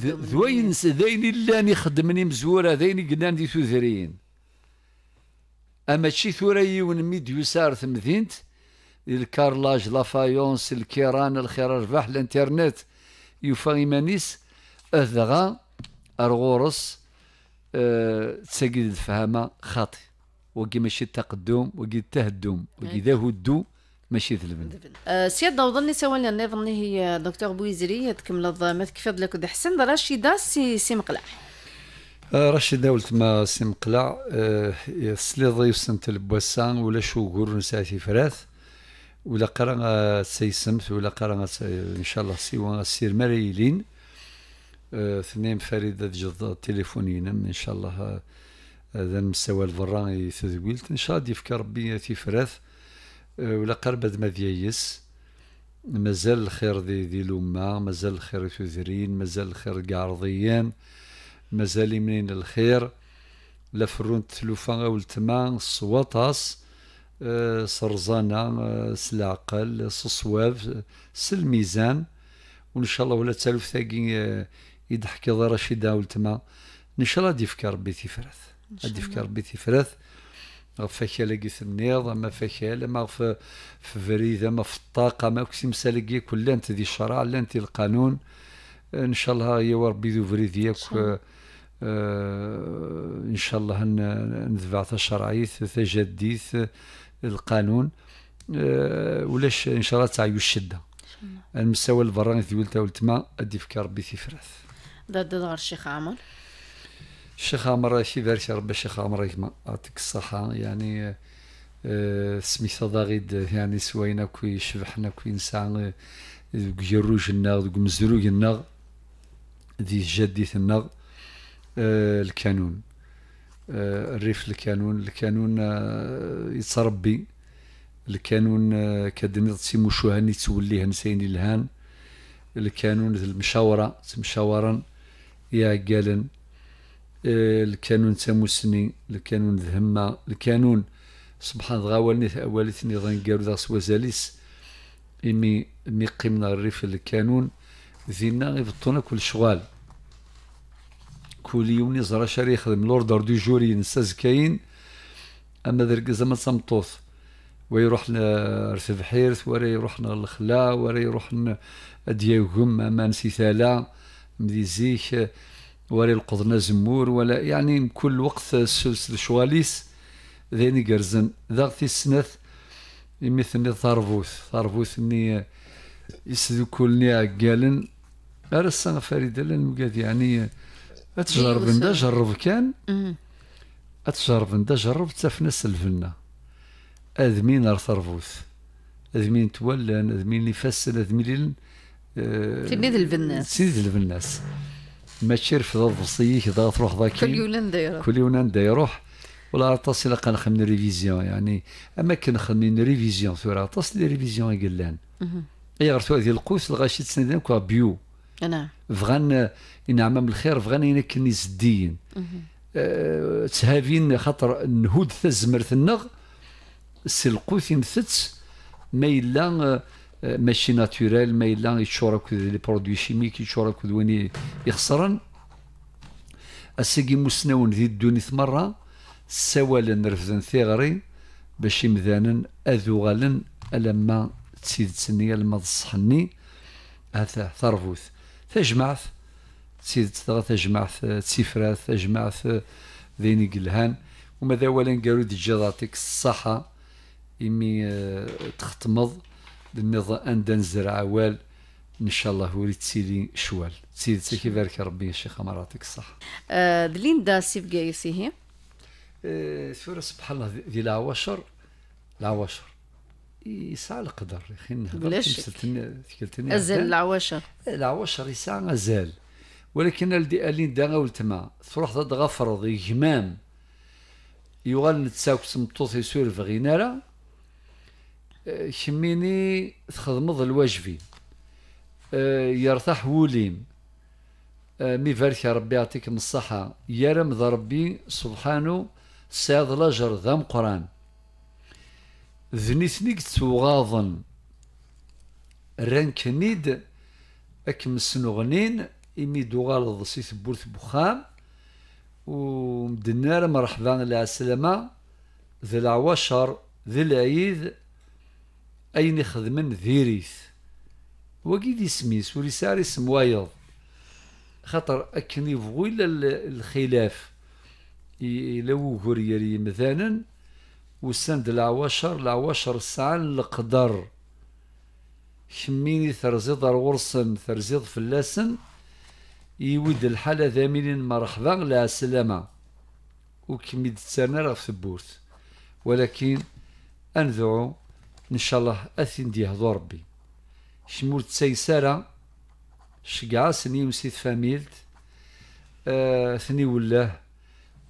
[SPEAKER 1] ذوين ذاين اللي خدمني مزوره ذاين قلنا لي سوزرين اما آه، شي ثورة يون مي ديوسار تمدينت الكارلاج لافايونس الكيران الخير ربح الانترنت يوفا ايمانيس اذغا أه ارغورس أه تسجد الفهمة خاطئ وكي ماشي التقدم وكي التهدم وكي أيوة. ذا هدو ماشي ذلبن
[SPEAKER 2] آه، سيادة وظني سوالي النظر هي دكتور بويزري تكمل ما كيف لك حسن رشيدة سي سي مقلاح
[SPEAKER 1] آه، رشيد داولت ما سي مقلع آه، ضيف سنت البوسان ولا شوغور نساتي فراث ولا قرا آه، سيسمت ولا قرا ان شاء الله سيوا سير مريلين ثنين فريدة جد تليفونينا ان شاء الله هذا المستوى الفراني تذويلت ان شاء الله ديفك ربي فراث ولا قرب ما ديايس مازال الخير دي دي لما مازال الخير في مازال الخير قاع رضيان مازال منين الخير لا فرون التلوفة ولتما الصواطاس أه سرزانة آه، سلعقل سصواف آه، آه، سلميزان وان شاء الله ولا تالوف ثاقي يضحك رشيد تما ان شاء الله ديفك ربي تفرث غادي يفكر ربي تفرث غف فاكهه كي ثنيض اما ما اما في فريده ما في الطاقه ما كسي مسالكي كلها انت ذي الشرع لا انت القانون ان شاء الله يا ربي ذو فريد ياك آه، ان شاء الله نتبع الشرعيه تجديث القانون آه، ولاش ان شاء الله تعيو الشده المستوى البراني برا ثيولتا ولتما ادي في ربي فراس
[SPEAKER 2] ضد غير الشيخ عمر
[SPEAKER 1] الشيخ عمر شي بارك ربي الشيخ عمر كما يعطيك الصحه يعني آه، سميتها ضاغيد يعني سوينا كوي شبحنا كوي نسعى دوك جروجنا مزروج النار دي النار آه، الكانون آه، الريف الكانون الكانون آه، يتربي الكانون كدنيا تيموشوها تولي هنسيني الهان الكانون المشاورة مشاورا يا قالن الكانون تاموسني الكانون ذهما الكانون سبحان غاولني ثأوالثني ظن قالوا ذا سوازاليس إمي مي قمنا الريف الكانون ذينا غيبطونا كل شغال كولي وني زرا شاري يخدم لوردر دو جوري نساز كاين اما ذلك زعما صمتوث ويروح لرث بحيرث ورا يروح للخلا ورا يروح دياوهم اما نسي ثالا مدي زيك ورا القضنا زمور ولا يعني كل وقت السلسل شواليس ذين قرزن ذاغتي السنث يمثلني ثاربوث ثاربوث ني يسدو ني عقالن أرسل فريد لن يعني اتجرب ندا جرب كان اتجرب ندا جرب تفنس الفنه اذمين ارثرفوث اذمين تولان اذمين يفسل اذمين آه تنيد الفناس تنيد الفناس ما تشير في ضرب صيك ضغط روح ذاك كل يولان دا كل يولان دايروح يروح ولا عطاس الا قال خمن ريفيزيون يعني اما كان خمن ريفيزيون ثورا عطاس لي ريفيزيون قلان اي غير هذه القوس الغاشي تسندان كوا بيو نعم فغان انعمام الخير فغانينا كني زديين أه تهافين خاطر نهود تزمرت النغ سي القوت يمثت ما يلا آه، ماشي ناتورال ما يلا يتشورا لي برودوي شيميك يتشورا كود وين يخسرن الساقي مسناون ذي الدوني ثمرة سوالا رفزن ثيغري باش يمذانا اذو غالا الما تسيد سنيا الما تصحني هذا ثرفوث تجمعث في تجمعت تسفرات في ذيني قلهان وماذا ولا قالوا دي يعطيك الصحة إمي آه، تختمض لنظا أن دنزر عوال ان شاء الله وريد تسيلي شوال تسيلي تسيكي بارك ربي يا شيخ مراتك الصح الصحة
[SPEAKER 2] آه، دلين دا سيب قايسيه
[SPEAKER 1] أه سبحان الله ذي العواشر العواشر يسعى القدر يا اخي بلاش ازال العواشر العواشر يسعى ازال ولكن الدي الين دا ولتما تروح تتغفرض يجمام يغال نتساوك سمطوط يسور فغينارا أه، شميني تخدمض الواجبي أه، يرتاح وليم أه، مي فارك ربي يعطيك من الصحة يرم رمض ربي سبحانه سيد لاجر ذا مقران ذنيتني رانك رانكنيد اكم سنغنين إمي دوغا لضسي ثبورث بخام ومدنار مرحبا على السلامة ذي العواشر ذي العيد أين خدمن خدما و كيدي سميس و ولساري سموايض خاطر أكني فغويل الخلاف لو هوريري مثلا وسند العواشر العواشر الساعة القدر شميني ثرزيد الورصن ثرزيد فلاسن يود الحالة ذامين مرحبا لا سلامة وكم يدترنا راه في ولكن أنذعو إن شاء الله أثين ديهضو ربي شمور تسيسارة شقعة سني مسيت فاميلت آه ثني والله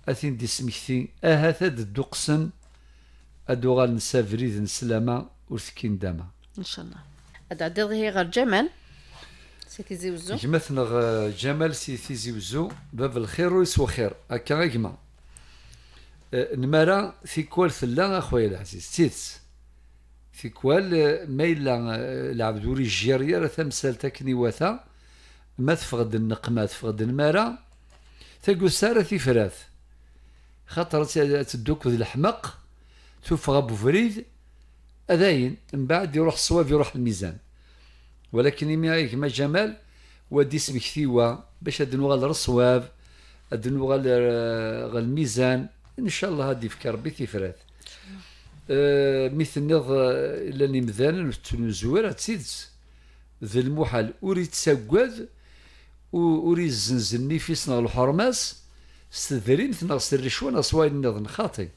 [SPEAKER 1] أثين دي سمكتي أهثد دو أدوغال نسافريد نسلامة ورثكين داما
[SPEAKER 2] إن شاء الله أدعدي غير جمال وزو زيوزو
[SPEAKER 1] جمثنا آه، جمال سي تيزي وزو باب الخير ويسوى خير هكا غيكما آه، نمارا في كوال فلا اخويا العزيز تيتس في كوال آه، ما الا العبد وري الجيريه راه تمثال تكني واثا ما تفقد النقمه تفقد المارا تاقوسارة فراث خاطر تدوك ذي الحمق توفغ بوفريد أذاين من بعد يروح الصواب يروح الميزان ولكن إما كما جمال ودي اسمك ثيوا باش ادنو غال الرصواف ادنو غال آه، الميزان ان شاء الله هادي فكر ربي تفرات أه مثل نظ آه، الا اللي مذانا تنزور تسيدس ذي المحال اوري تساقاد اوري الزنزني في صنع الحرماس ستدرين ثنا سرشوا نصوايد نظن خاطي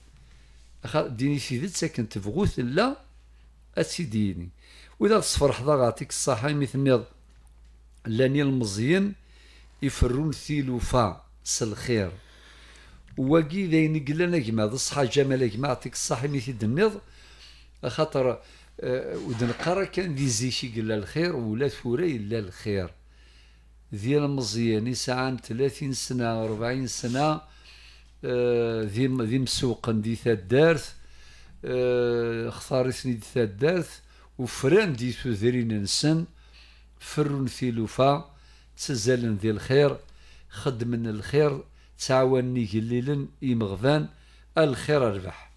[SPEAKER 1] ديني سيدت ساكن تفغوث لا اسيديني واذا تصفر حدا غاتيك الصحه مثل تنيض لاني المزيان يفرون ثيلوفا سالخير وكي داين قلنا كما الصحه جمال كيما يعطيك الصحه مثل تنيض خاطر آه، ودن قرا كان دي زيشي قلا الخير ولا فوري إلا الخير ديال مزيان يسعان ثلاثين سنة ربعين سنة آه، ذي ذي مسوقا دارث تادارت اختارتني دي دارث وفران دي تذرين نسن فرن لوفا تزالن ذي الخير خدمن الخير تعاوني اي إمغفان الخير ربح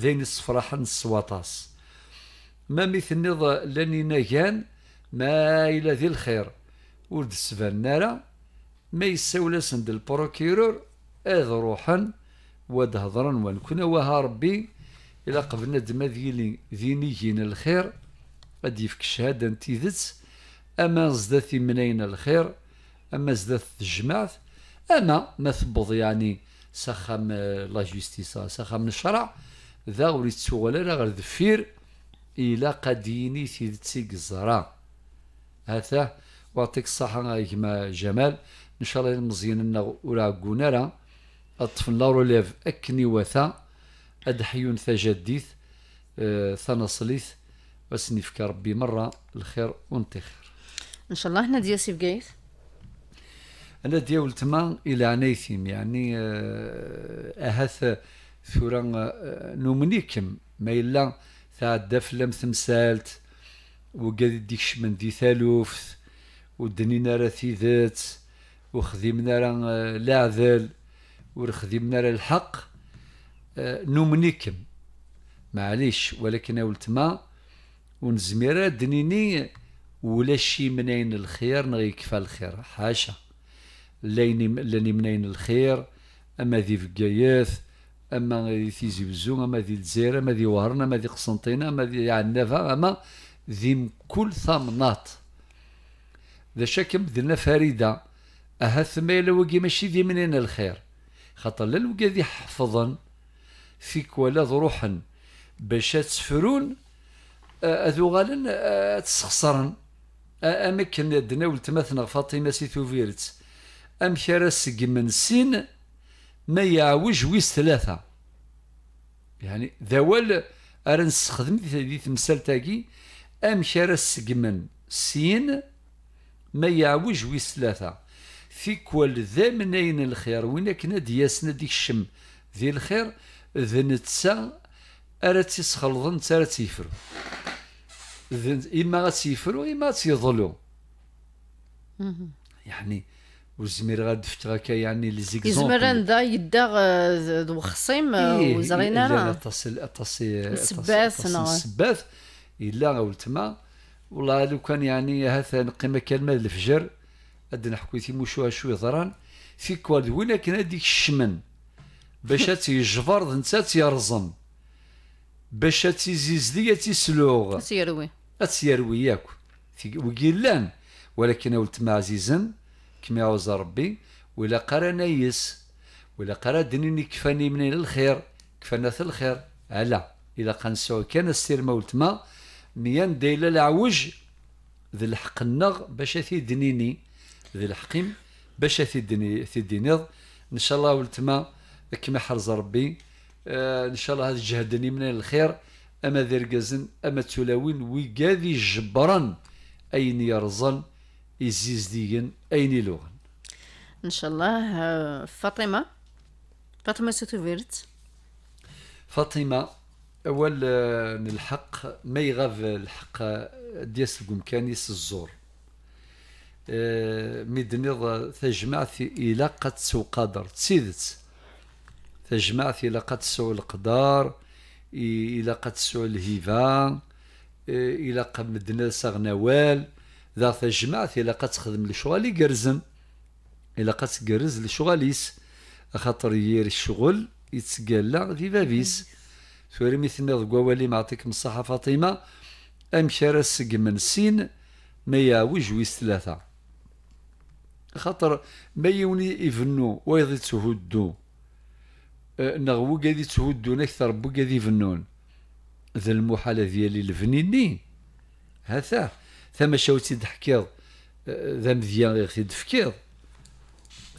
[SPEAKER 1] ذين الصفرحن السواطاس ما مثل نظا لاني نجان ما إلى ذي الخير ولد سفان نارا ما يساول سند البروكيرور اذ روحا واد هضرا وان كنا وها ربي الى قبلنا دما ذيني جينا الخير غادي يفك الشهاده ان ذات اما زداتي منين الخير اما زدات تجمعت اما ما ثبض يعني سخم لا جوستيس سخم الشرع ذا وليت سوالا غير ذفير الى قديني تسيك الزرا هذا واعطيك الصحه كما جمال ان شاء الله مزيان لنا ولا كونارا اطفن لوروليف اكني وثا ادحيون ثجديث آه، ثنصليث بس نفك ربي مرة الخير وانت خير
[SPEAKER 2] ان شاء الله هنا ديال سيف قايس
[SPEAKER 1] انا ديال تما الى عنيثيم يعني آه، اهث ثورا آه، نومنيكم ما الا تعدى فلم تمسالت وقد ديكش من دي ودني ودنينا في ذات وخذي راه لعذل ورخذي منارا الحق آه، نومنيكم معليش ولكن اولتما ونزميرة دنيني ولا شي منين الخير نغي كفى الخير حاشا ليني لاني منين الخير اما ذي فكاياث اما ذي تيزي بزون اما ذي الجزائر اما ذي وهرنا اما ذي قسنطينه اما ذي عنافة يعني اما ذي كل ثمنات ذا شاك مدنا فريدة اهث ما وقي ماشي ذي منين الخير خاطر لا لوقي ذي حفظا فيك ولا ضروحا باش تسفرون اذوغالا أه، تسخسرن أه، امكن دناول ولتماتنا فاطمه سي فيرت ام شرس سقمن سين ما يعوج ويس ثلاثه يعني ذوال ارن نستخدم دي تمثال تاكي ام شرس سقمن سين ما يعوج ويس ثلاثه في كل ذا منين الخير وين كنا دياسنا ديك الشم ذي الخير ذنتسا ارتي تارتي يفرو اما غتيفروا اما تيظلوا يعني وزمير غادفت غاكا يعني لي زيكزون يزمر
[SPEAKER 2] ندا يدا وخصيم آه، إيه، وزرينا لا
[SPEAKER 1] تصل تصي سباث سباث الا ولتما والله لو كان يعني هذا قيمه كلمه الفجر اد نحكو شوية شوي ضران في كواد وين كان هذيك الشمن باش تيجفر نتا تيرزم باش تيزيز ليا تيسلوغ تيروي أتسيروي ياك وقيلان ولكن ولكن ولتما عزيزا كما يعوز ربي ولا قرا نايس ولا قرا دنيني كفاني من الخير كفانا في الخير على إلا قنسعو كان السير ما ما ميان دايلا العوج ذي الحق النغ باش اثي دنيني ذي الحقيم باش اثي دني اثي دينيض ان شاء الله ولتما كما حرز ربي آه ان شاء الله هذا جهدني من الخير أما ذرقزن أما تلاوين ويقاذي جبرا أين يرزن إزيزديا أين لغن
[SPEAKER 2] إن شاء الله فاطمة فاطمة ستوفيرت
[SPEAKER 1] فاطمة أول آه، الحق ما يغاف الحق آه، دياس القمكانيس الزور آه، مدني تجمع في إلاقة سو قدر تسيدت تجمع في إلاقة سو القدار الى قد تسوع الهيفا الى قد مدنا سغنوال ذا تجمعت الى قد تخدم الشغل يقرزن الى قد تقرز لشغاليس خاطر يير الشغل يتسقال في بابيس سوري مثلنا ضقوالي معطيك من الصحة فاطمة ام السق من سين ما يعوج ويس ثلاثة خاطر ما يوني يفنو ويضي تهدو أه، نغوي قاعد تهدون اكثر ربي قاعد فنون ذا المحاله ديالي الفنيني هذا ثم شاوتي دحكير أه، ذا مذيان غير ثا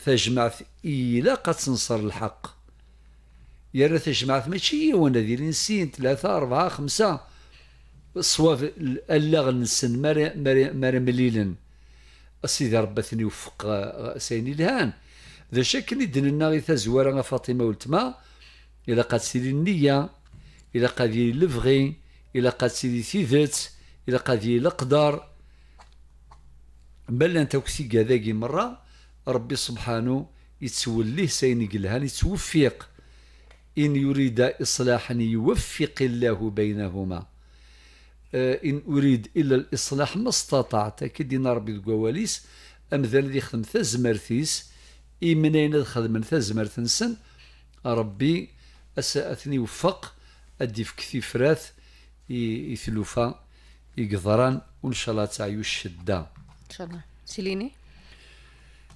[SPEAKER 1] تجمعت إلا قد تنصر الحق يا راه تجمعت ماشي وانا ديال نسين ثلاثة أربعة خمسة صواف ألاغ نسن مريم ماري ماري مليلا السيدي ربتني وفق أه، سيني الهان ذا شكل اللي النار إذا زوارا فاطمة ولتما إلا قد سيدي النية إلا قد لفغي إلا قد سيدي تيدت إلا قد لقدر بل أن توكسي كذاكي مرة ربي سبحانه يتوليه سيني قلهان يتوفيق إن يريد إصلاحا يوفق الله بينهما إن أريد إلا الإصلاح ما استطعت كدينا ربي القواليس أمثال اللي خدم زمرثيس إمنين أدخل من تزمر تنسن ربي أساءتني وفق أدف كثيفرات إثلوفا إقدران وإن شاء الله تعيو الشدة
[SPEAKER 2] إن شاء الله سليني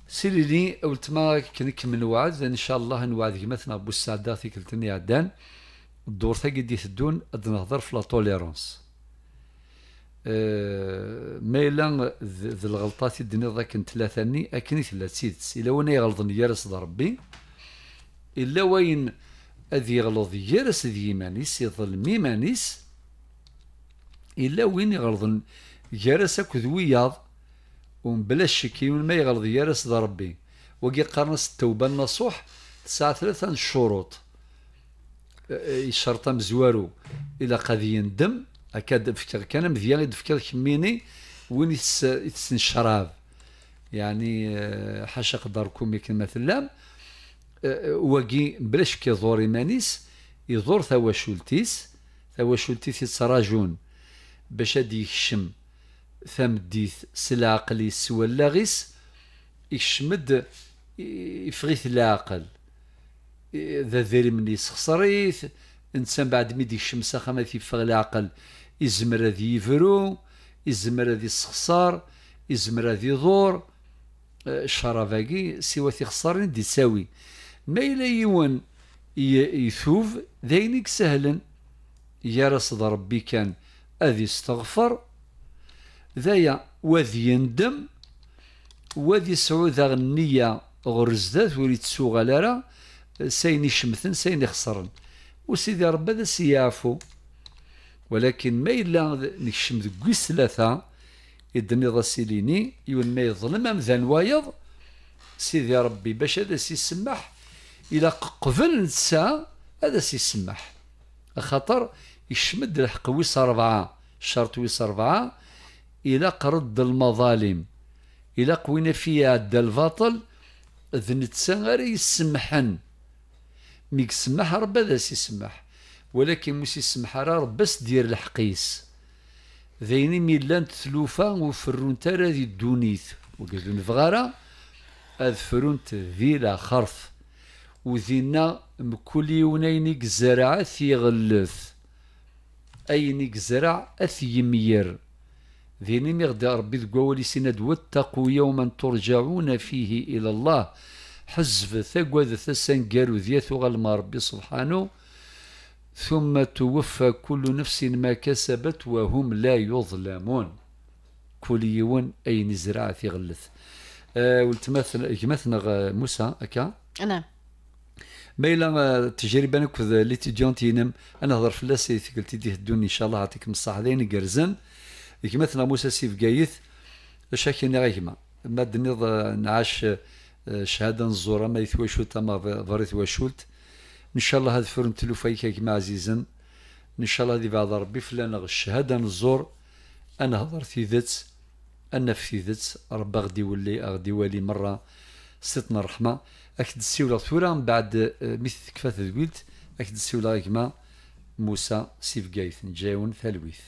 [SPEAKER 1] سليني أول ما كنك من وعد إن شاء الله نوعدك مثلا بو السعدات كلتني عدان الدور ثقدي تدون أدنظر في لا توليرونس آه، ما الا ذ الغلطات الدنيا ذاك ثلاثاني اكني ثلاث سيدس الا وين يغلطن يارس ربي الا وين اذي يغلط يارس ذي يمانيس يظلم ميمانيس الا وين يغلطن يارس اكد وياض ومبلا الشك ما يغلط يارس ذا ربي وكي قرنس التوبه النصوح تسعة ثلاثة الشروط الشرطة آه، آه، مزوارو الى قضية دم أكاد دفكر كان مزيان دفكر كميني وين يتسن الشراب يعني آه، حاشا قدركم يمكن مثلا آه، آه، واقي بلا شك يزور إيمانيس يزور ثواشولتيس ثواشولتيس يتراجون باش هادي يكشم عقلي سلعقلي لاغيس يشمد يفغيث العقل ذا ذري مني سخسريث انسان بعد ميدي الشمس خما تيفغ العقل يزمر هذا يفرو يزمر هذا يستخسر يزمر هذا يدور الشرفاكي سوى تيخسر دي تساوي ما إلا يون يثوف ذينك سهلا يا رصد ربي كان أذي استغفر ذايا وذي يندم وذي يسعو ذا النية غرزدات وليت تسوغ لارا ساين يشمثن ساين يخسرن وسيدي ربي هذا سيعفو ولكن ما إلا نكشم ديك ثلاثة يدني سيليني يون ما يظلم أمذان وايض سيدي ربي باش هذا سيسمح إلا قفل نسا هذا سيسمح خاطر يشمد الحق ويس أربعة شرط ويس أربعة إلا قرد المظالم إلا قوينا فيها عدا الباطل ذنتسا غير يسمحن ميك سمح ربي هذا سيسمح ولكن موسي السمحة راه بس دير الحقيس ذيني ميلان تلوفا وفرون ترى دي الدونيث وقالوا نفغارا هاد فرونت فيلا خرف وذينا مكل يونين الزرع ثيغلث أين الزرع أثيمير ذيني ميغدا ربي ذقوالي سند واتقوا يوما ترجعون فيه إلى الله حزف حزب ثسان قالوا وذيث غلما ربي سبحانه ثم توفى كل نفس ما كسبت وهم لا يظلمون كل يوم اي نزرع في غلث آه والتمثل جمثنا موسى اكا نعم ما الا تجربه نكذ ليتيديونتينم انا هضر في لاسي قلتي ديه الدنيا ان شاء الله يعطيكم الصحه ذين قرزن جمثنا موسى سيف قايث شاكين غيما ما دنيض آه، نعاش آه، شهاده نزور ما يثوى شولت ما فريث وشولت ان شاء الله هذا فرن تلوفا كما عزيزا ان شاء الله هذه بعد ربي فلان الشهاده نزور انا هضر في ذات انا في ذات رب غدي يولي غدي يولي مره ستنا الرحمه اكد السيوله ثورا من بعد آه، مثل كفاه ذويلت اكد السيوله كما موسى سيف جايث نجاون ثلويث